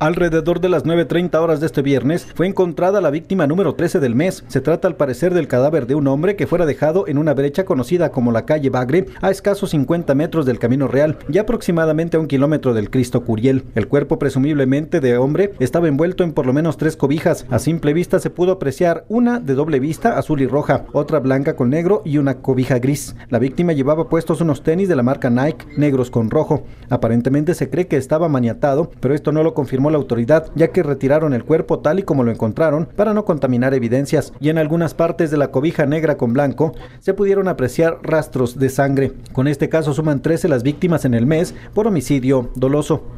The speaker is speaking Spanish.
Alrededor de las 9.30 horas de este viernes fue encontrada la víctima número 13 del mes. Se trata al parecer del cadáver de un hombre que fuera dejado en una brecha conocida como la calle Bagre a escasos 50 metros del Camino Real y aproximadamente a un kilómetro del Cristo Curiel. El cuerpo presumiblemente de hombre estaba envuelto en por lo menos tres cobijas. A simple vista se pudo apreciar una de doble vista azul y roja, otra blanca con negro y una cobija gris. La víctima llevaba puestos unos tenis de la marca Nike negros con rojo. Aparentemente se cree que estaba maniatado, pero esto no lo confirmó la autoridad, ya que retiraron el cuerpo tal y como lo encontraron para no contaminar evidencias y en algunas partes de la cobija negra con blanco se pudieron apreciar rastros de sangre. Con este caso suman 13 las víctimas en el mes por homicidio doloso.